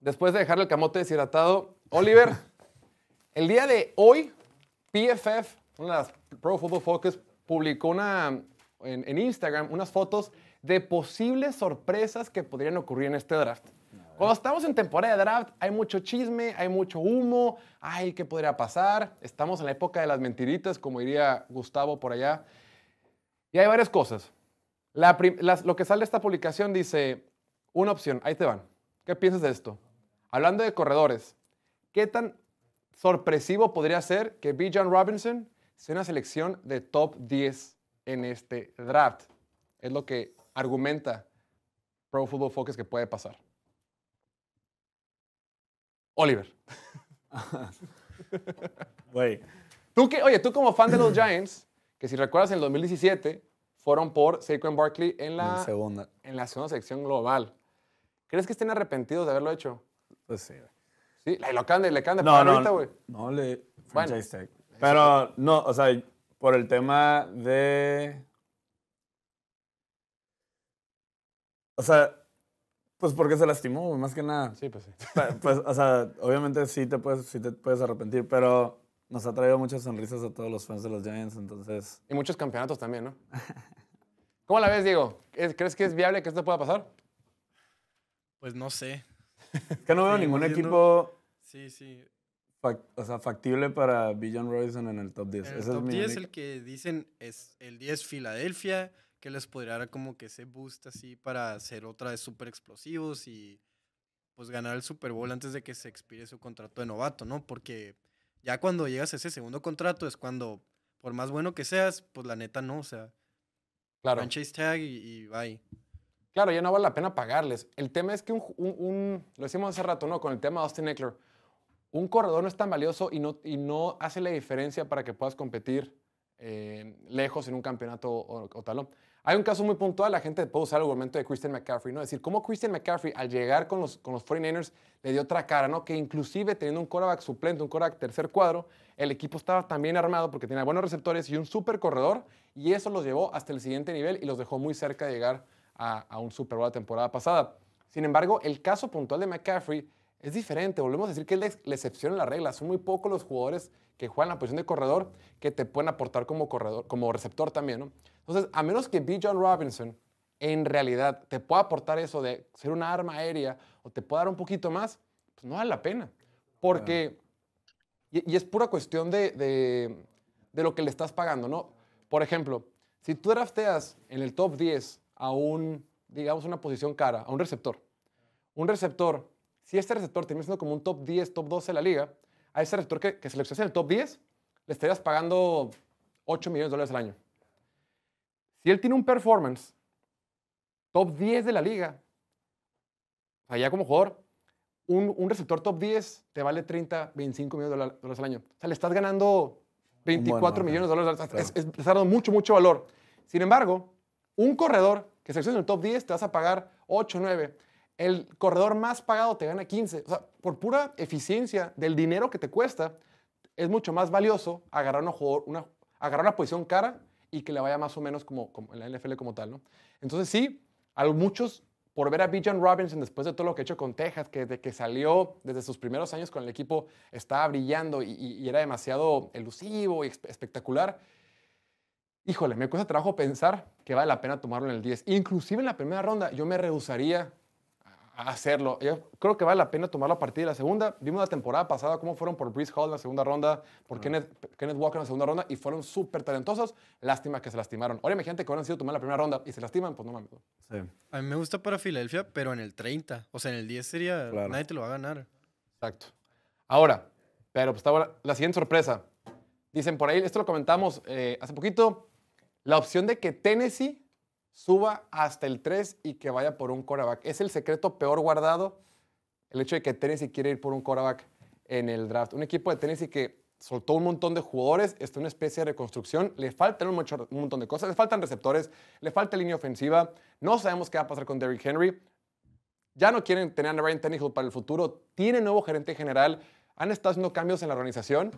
después de dejarle el camote deshidratado, Oliver, el día de hoy, PFF, una de las Pro Football Focus, publicó una, en, Instagram unas fotos de posibles sorpresas que podrían ocurrir en este draft. Cuando estamos en temporada de draft, hay mucho chisme, hay mucho humo, ay, ¿qué podría pasar? Estamos en la época de las mentiritas, como diría Gustavo por allá. Y hay varias cosas. lo que sale de esta publicación dice, una opción, ahí te van. ¿Qué piensas de esto? Hablando de corredores, ¿qué tan sorpresivo podría ser que B. John Robinson sea una selección de top 10 en este draft? Es lo que argumenta Pro Football Focus que puede pasar. Oliver. tú oye, tú como fan de los Giants, que si recuerdas en el 2017 fueron por Saquon Barkley en la, segunda. en la segunda sección global. ¿Crees que estén arrepentidos de haberlo hecho? Pues sí, güey. Sí, le, lo cande, le cande. no, no, güey. No, le. bueno. Pero no, o sea, por el tema de. O sea, pues porque se lastimó, más que nada. Sí, pues sí. Pues, o sea, obviamente sí te puedes, sí te puedes arrepentir, pero nos ha traído muchas sonrisas a todos los fans de los Giants, entonces. Y muchos campeonatos también, ¿no? ¿Cómo la ves, Diego? ¿Crees que es viable que esto pueda pasar? Pues no sé que no veo ningún equipo. sea, factible para Billion Robinson en el top 10. el top es 10 el que dicen es el 10 Filadelfia, que les podría dar como que ese boost así para ser otra vez super explosivos y pues ganar el Super Bowl antes de que se expire su contrato de novato, ¿no? Porque ya cuando llegas a ese segundo contrato es cuando, por más bueno que seas, pues la neta no, o sea, claro. chase tag y bye. Claro, ya no vale la pena pagarles. El tema es que un, lo decimos hace rato, ¿no? Con el tema de Austin Eckler, un corredor no es tan valioso y no, hace la diferencia para que puedas competir eh, lejos en un campeonato o, talón. Hay un caso muy puntual, la gente puede usar el argumento de Christian McCaffrey, ¿no? Es decir, cómo Christian McCaffrey al llegar con los, con los 49ers le dio otra cara, ¿no? Que inclusive teniendo un coreback suplente, un coreback tercer cuadro, el equipo estaba también armado porque tenía buenos receptores y un super corredor y eso los llevó hasta el siguiente nivel y los dejó muy cerca de llegar a, un Super Bowl la temporada pasada. Sin embargo, el caso puntual de McCaffrey es diferente. Volvemos a decir que es la, excepción a la regla. Son muy pocos los jugadores que juegan la posición de corredor que te pueden aportar como, corredor, como receptor también. ¿no? Entonces, a menos que B. John Robinson en realidad te pueda aportar eso de ser una arma aérea o te pueda dar un poquito más, pues, no vale la pena. Porque, y, es pura cuestión de, de, lo que le estás pagando, ¿no? Por ejemplo, si tú drafteas en el top 10 a un, digamos, una posición cara, a un receptor. Un receptor, si este receptor termina siendo como un top 10, top 12 de la liga, a ese receptor que, que seleccionas en el top 10, le estarías pagando 8 millones de dólares al año. Si él tiene un performance top 10 de la liga, allá como jugador, un, receptor top 10 te vale 30, 25 millones de dólares al año. O sea, le estás ganando 24 millones de dólares. Claro. mucho, mucho valor. Sin embargo, un corredor que selecciones en el top 10 te vas a pagar 8, 9. El corredor más pagado te gana 15. O sea, por pura eficiencia del dinero que te cuesta, es mucho más valioso agarrar, un una, agarrar una posición cara y que le vaya más o menos como, en la NFL como tal, ¿no? Entonces sí, a muchos por ver a Bijan Robinson después de todo lo que ha hecho con Texas, que desde que salió desde sus primeros años con el equipo estaba brillando y era demasiado elusivo y espectacular híjole, me cuesta trabajo pensar que vale la pena tomarlo en el 10. Inclusive en la primera ronda yo me rehusaría a hacerlo. Yo creo que vale la pena tomarlo a partir de la segunda. Vimos la temporada pasada cómo fueron por Brice Hall en la segunda ronda, por Kenneth, Walker en la segunda ronda y fueron súper talentosos. Lástima que se lastimaron. Ahora imagínate que hubieran sido tomar la primera ronda y se lastiman, pues no mames. Sí. A mí me gusta para Filadelfia, pero en el 30. O sea, en el 10 sería... Nadie te lo va a ganar. Exacto. Ahora, pero pues estaba la siguiente sorpresa. Dicen por ahí, esto lo comentamos eh, hace poquito, la opción de que Tennessee suba hasta el 3 y que vaya por un coreback. Es el secreto peor guardado, el hecho de que Tennessee quiere ir por un coreback en el draft. Un equipo de Tennessee que soltó un montón de jugadores, está en una especie de reconstrucción, le faltan un, montón de cosas, le faltan receptores, le falta línea ofensiva, no sabemos qué va a pasar con Derrick Henry, ya no quieren tener a Ryan Tannehill para el futuro, tiene nuevo gerente general, han estado haciendo cambios en la organización.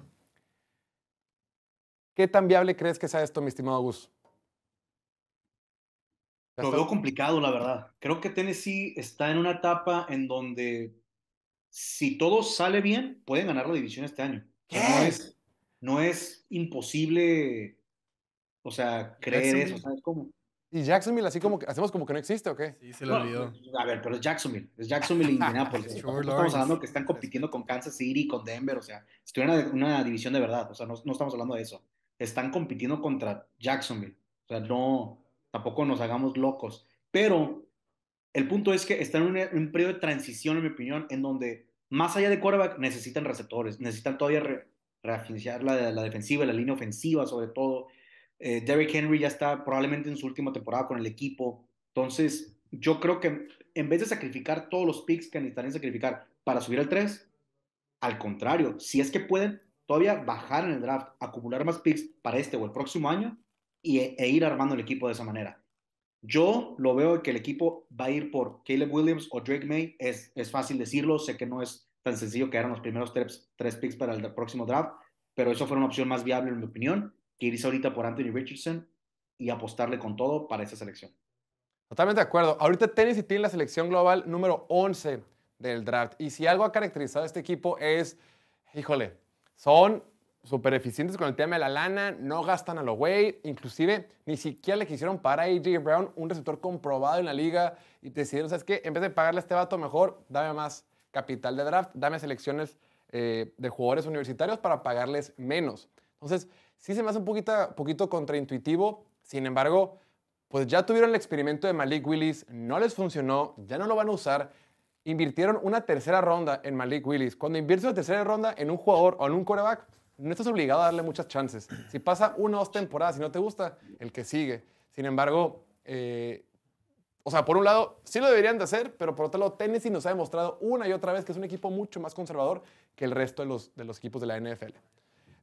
¿Qué tan viable crees que sea esto, mi estimado Gus? Lo veo complicado, la verdad. Creo que Tennessee está en una etapa en donde, si todo sale bien, pueden ganar la división este año. No, es, no es imposible, o sea, creer eso, ¿sabes cómo? ¿Y Jacksonville así como hacemos como que no existe o qué? Sí, se lo olvidó. A ver, pero es Jacksonville. Es Jacksonville y Indianapolis. estamos hablando que están compitiendo con Kansas City, con Denver. O sea, si una, división de verdad. O sea, no, no, estamos hablando de eso. Están compitiendo contra Jacksonville. O sea, no, tampoco nos hagamos locos, pero el punto es que están en un, periodo de transición, en mi opinión, en donde más allá de quarterback necesitan receptores, necesitan todavía re, la, la, defensiva, la línea ofensiva sobre todo. Eh, Derrick Henry ya está probablemente en su última temporada con el equipo, entonces yo creo que en vez de sacrificar todos los picks que necesitarían sacrificar para subir al 3, al contrario, si es que pueden todavía bajar en el draft, acumular más picks para este o el próximo año, y, e, e ir armando el equipo de esa manera. Yo lo veo que el equipo va a ir por Caleb Williams o Drake May. Es, es fácil decirlo, sé que no es tan sencillo que eran los primeros tres, tres picks para el próximo draft, pero eso fue una opción más viable, en mi opinión, que irse ahorita por Anthony Richardson y apostarle con todo para esa selección. Totalmente de acuerdo. Ahorita Tennessee tiene la selección global número 11 del draft. Y si algo ha caracterizado a este equipo es, híjole, son súper eficientes con el tema de la lana, no gastan a lo güey, inclusive ni siquiera le quisieron para AJ Brown un receptor comprobado en la liga y decidieron, ¿sabes qué? En vez de pagarle a este vato mejor, dame más capital de draft, dame selecciones eh, de jugadores universitarios para pagarles menos. Entonces, sí se me hace un poquito, poquito contraintuitivo, sin embargo, pues ya tuvieron el experimento de Malik Willis, no les funcionó, ya no lo van a usar, invirtieron una tercera ronda en Malik Willis. Cuando inviertes una tercera ronda en un jugador o en un coreback, no estás obligado a darle muchas chances. Si pasa una o dos temporadas y no te gusta, el que sigue. Sin embargo, eh, o sea, por un lado, sí lo deberían de hacer, pero por otro lado, Tennessee nos ha demostrado una y otra vez que es un equipo mucho más conservador que el resto de los, de los equipos de la NFL.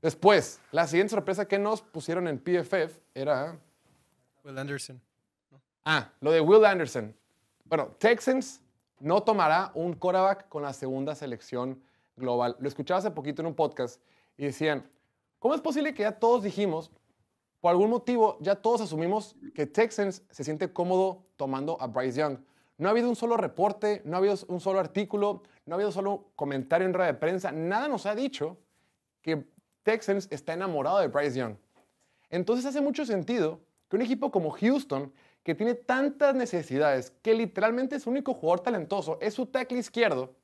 Después, la siguiente sorpresa que nos pusieron en PFF era... Will Anderson. Ah, lo de Will Anderson. Bueno, Texans no tomará un quarterback con la segunda selección global. Lo escuchaba hace poquito en un podcast y decían, ¿cómo es posible que ya todos dijimos, por algún motivo, ya todos asumimos que Texans se siente cómodo tomando a Bryce Young? No ha habido un solo reporte, no ha habido un solo artículo, no ha habido solo comentario en rueda de prensa, nada nos ha dicho que Texans está enamorado de Bryce Young. Entonces hace mucho sentido que un equipo como Houston, que tiene tantas necesidades, que literalmente su único jugador talentoso es su tackle izquierdo,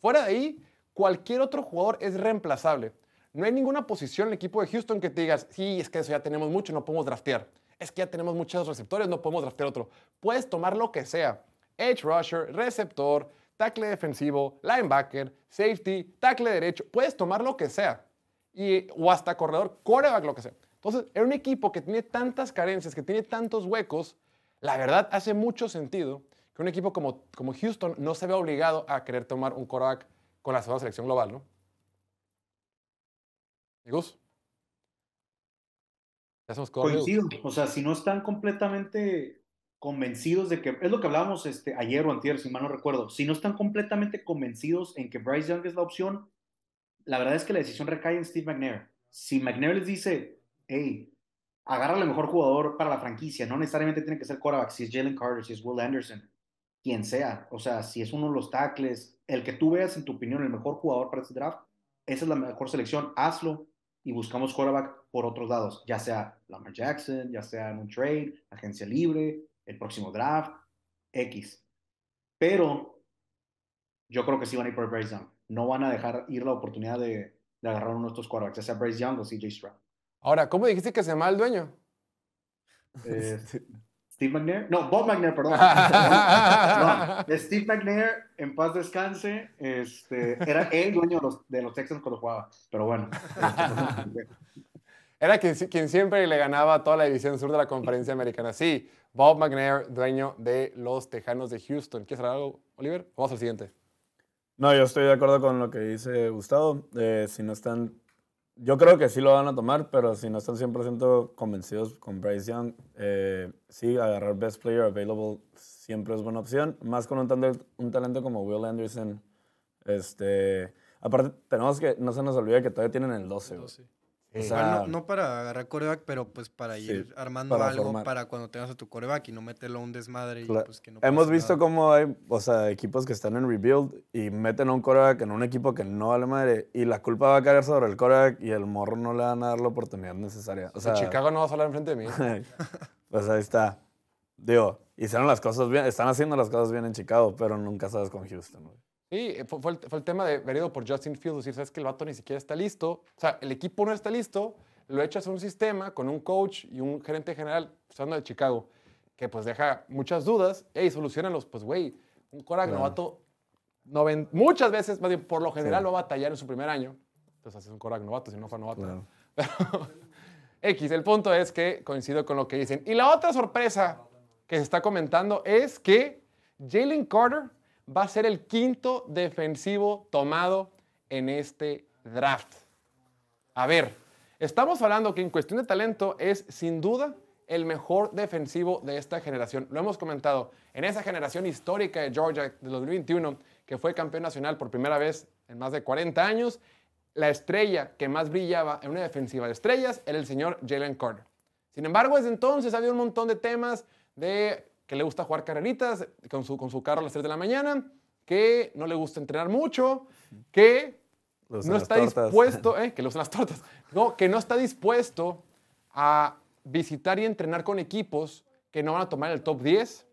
fuera de ahí, cualquier otro jugador es reemplazable. No hay ninguna posición en el equipo de Houston que te digas, sí, es que eso ya tenemos mucho, no podemos draftear. Es que ya tenemos muchos receptores, no podemos draftear otro. Puedes tomar lo que sea. Edge rusher, receptor, tackle defensivo, linebacker, safety, tackle derecho. Puedes tomar lo que sea. Y, o hasta corredor, coreback, lo que sea. Entonces, en un equipo que tiene tantas carencias, que tiene tantos huecos, la verdad hace mucho sentido que un equipo como, como Houston no se vea obligado a querer tomar un coreback con la segunda selección global, ¿no? Amigos. O sea, si no están completamente convencidos de que, es lo que hablábamos este, ayer o antier, si mal no recuerdo, si no están completamente convencidos en que Bryce Young es la opción, la verdad es que la decisión recae en Steve McNair. Si McNair les dice, hey, agarra al mejor jugador para la franquicia, no necesariamente tiene que ser quarterback, si es Jalen Carter, si es Will Anderson, quien sea, o sea, si es uno de los tackles, el que tú veas en tu opinión el mejor jugador para este draft, esa es la mejor selección, hazlo, y buscamos quarterback por otros lados, ya sea Lamar Jackson, ya sea en un trade, agencia libre, el próximo draft, X. Pero yo creo que sí van a ir por Bryce Young. No van a dejar ir la oportunidad de, de agarrar uno de estos quarterbacks, ya sea Bryce Young o CJ Stroud. Ahora, ¿cómo dijiste que se llama el dueño? Eh, Steve McNair, no, Bob McNair, perdón. no, Steve McNair, en paz descanse, este, era el dueño de los, de los Texans cuando jugaba, pero bueno. era quien, siempre le ganaba toda la división sur de la conferencia americana. Sí, Bob McNair, dueño de los Tejanos de Houston. ¿Quieres hablar algo, Oliver? Vamos al siguiente. No, yo estoy de acuerdo con lo que dice Gustavo. Eh, si no están yo creo que sí lo van a tomar, pero si no están 100% convencidos con Bryce Young, eh, sí, agarrar Best Player Available siempre es buena opción. Más con un, talento, como Will Anderson. Este, aparte, tenemos que, no se nos olvide que todavía tienen el 12. 12 no, para agarrar coreback, pero pues para ir armando algo para cuando tengas a tu coreback y no meterlo a un desmadre. Pues, que Hemos visto cómo hay o sea, equipos que están en rebuild y meten a un coreback en un equipo que no vale madre y la culpa va a caer sobre el coreback y el morro no le van a dar la oportunidad necesaria. O sea, Chicago no va a hablar enfrente de mí. pues ahí está. Digo, hicieron las cosas bien, están haciendo las cosas bien en Chicago, pero nunca sabes con Houston. Sí, eh, fue, el, tema de verido por Justin Fields, decir, sabes que el vato ni siquiera está listo, o sea, el equipo no está listo, lo echas a un sistema con un coach y un gerente general, estando pues, de Chicago, que pues deja muchas dudas, y solucionan los pues güey, un Korak novato, muchas veces, más bien, por lo general lo va a batallar en su primer año, entonces pues, haces un Korak novato, si no fue novato. X, el punto es que coincido con lo que dicen. Y la otra sorpresa que se está comentando es que Jalen Carter va a ser el quinto defensivo tomado en este draft. A ver, estamos hablando que en cuestión de talento es sin duda el mejor defensivo de esta generación. Lo hemos comentado, en esa generación histórica de Georgia de 2021, que fue campeón nacional por primera vez en más de 40 años, la estrella que más brillaba en una defensiva de estrellas era el señor Jalen Carter. Sin embargo, desde entonces había un montón de temas de que le gusta jugar carreritas con su, con su carro a las 3 de la mañana, que no le gusta entrenar mucho, que no está dispuesto, eh, que le usan las tortas, no, que no está dispuesto a visitar y entrenar con equipos que no van a tomar el top 10.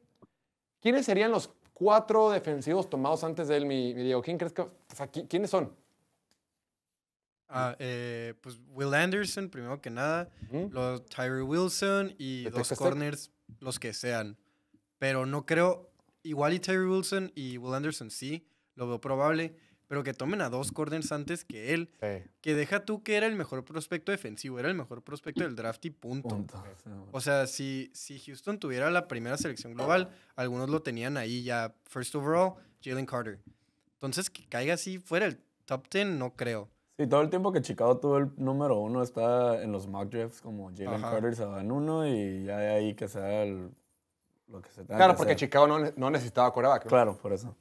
¿Quiénes serían los cuatro defensivos tomados antes de él, mi, Diego? ¿Quién ¿Quiénes son? Ah, eh, pues Will Anderson, primero que nada, los Tyree Wilson y los corners, los que sean pero no creo, igual y Terry Wilson y Will Anderson sí, lo veo probable, pero que tomen a dos corners antes que él, que deja tú que era el mejor prospecto defensivo, era el mejor prospecto del draft y punto. O sea, si, si Houston tuviera la primera selección global, algunos lo tenían ahí ya, first overall, Jalen Carter. Entonces, que caiga así fuera el top ten, no creo. Sí, todo el tiempo que Chicago tuvo el número uno está en los mock drafts, como Jalen Carter se va en uno y ya de ahí que sea el Claro, porque Chicago no, no necesitaba coreback. ¿no? Claro, por eso.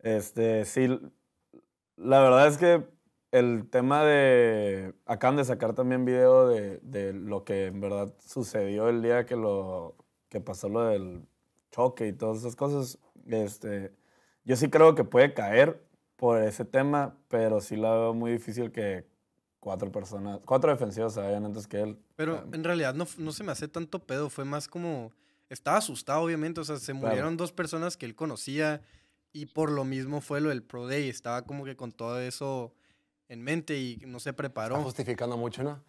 Este, sí, la verdad es que el tema de. Acaban de sacar también video de, de lo que en verdad sucedió el día que, lo, que pasó lo del choque y todas esas cosas. Este, yo sí creo que puede caer por ese tema, pero sí la veo muy difícil que cuatro personas, cuatro defensivos se vayan antes que él. Pero ah. en realidad no, no se me hace tanto pedo, fue más como estaba asustado, obviamente. O sea, se murieron dos personas que él conocía y por lo mismo fue lo del Pro Day. Estaba como que con todo eso en mente y no se preparó. Está justificando mucho, ¿no?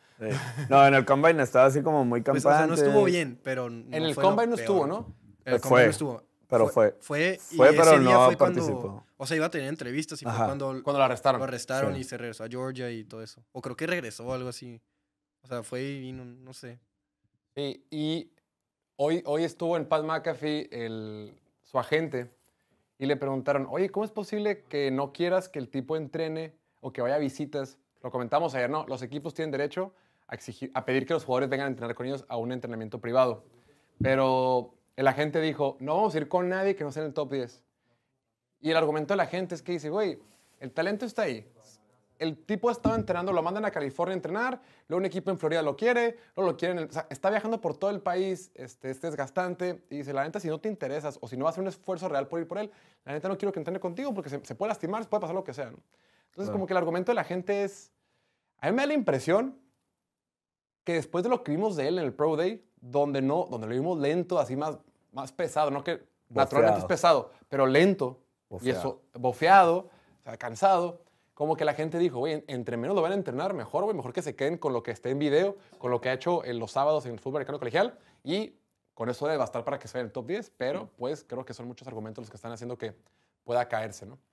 No, en el Combine estaba así como muy campante. Pues, o sea, no estuvo bien, pero... No en el Combine no estuvo, ¿no? El Combine no estuvo. Pero fue. Fue, fue, pero no fue participó. o sea, iba a tener entrevistas y fue cuando... Cuando lo arrestaron. Lo arrestaron y se regresó a Georgia y todo eso. O creo que regresó o algo así. O sea, fue y vino, no sé. Sí, y Hoy, estuvo en Pat McAfee su agente y le preguntaron, oye, ¿cómo es posible que no quieras que el tipo entrene o que vaya a visitas? Lo comentamos ayer, ¿no? Los equipos tienen derecho a, exigir, a pedir que los jugadores vengan a entrenar con ellos a un entrenamiento privado. Pero el agente dijo, no vamos a ir con nadie que no sea en el top 10. Y el argumento de la gente es que dice, güey, el talento está ahí el tipo estaba entrenando, lo mandan a California a entrenar, luego un equipo en Florida lo quiere, luego lo quieren, o sea, está viajando por todo el país, este, es gastante y dice, la neta, si no te interesas o si no vas a hacer un esfuerzo real por ir por él, la neta no quiero que entrene contigo porque se, puede lastimar, puede pasar lo que sea. Entonces, como que el argumento de la gente es, a mí me da la impresión que después de lo que vimos de él en el Pro Day, donde, no, donde lo vimos lento, así más, más pesado, no que naturalmente es pesado, pero lento, eso, bofeado, o sea, cansado como que la gente dijo, oye, entre menos lo van a entrenar, mejor, güey, mejor que se queden con lo que esté en video, con lo que ha hecho en los sábados en el fútbol americano colegial y con eso debe bastar para que sea en el top 10, pero pues creo que son muchos argumentos los que están haciendo que pueda caerse, ¿no?